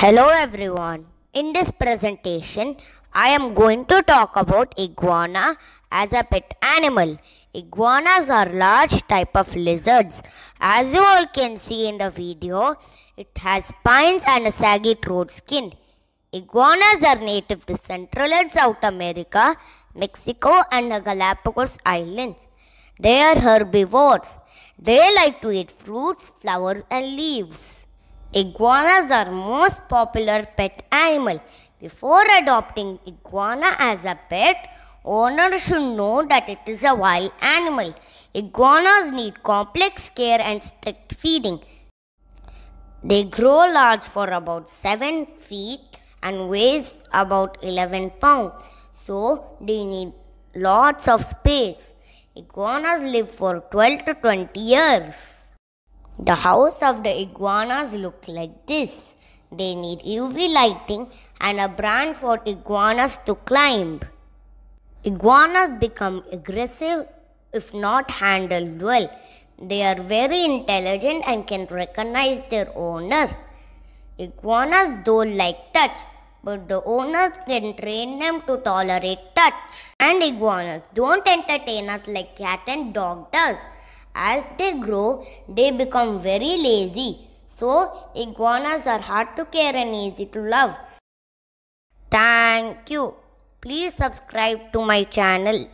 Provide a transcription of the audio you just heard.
Hello everyone. In this presentation, I am going to talk about iguana as a pet animal. Iguanas are large type of lizards. As you all can see in the video, it has spines and a saggy throat skin. Iguanas are native to Central and South America, Mexico and the Galapagos Islands. They are herbivores. They like to eat fruits, flowers and leaves. Iguanas are most popular pet animal. Before adopting iguana as a pet, owner should know that it is a wild animal. Iguanas need complex care and strict feeding. They grow large for about 7 feet and weighs about 11 pounds. So they need lots of space. Iguanas live for 12 to 20 years. The house of the iguanas look like this. They need UV lighting and a branch for iguanas to climb. Iguanas become aggressive if not handled well. They are very intelligent and can recognize their owner. Iguanas don't like touch, but the owners can train them to tolerate touch. And iguanas don't entertain us like cat and dog does. As they grow, they become very lazy. So, iguanas are hard to care and easy to love. Thank you. Please subscribe to my channel.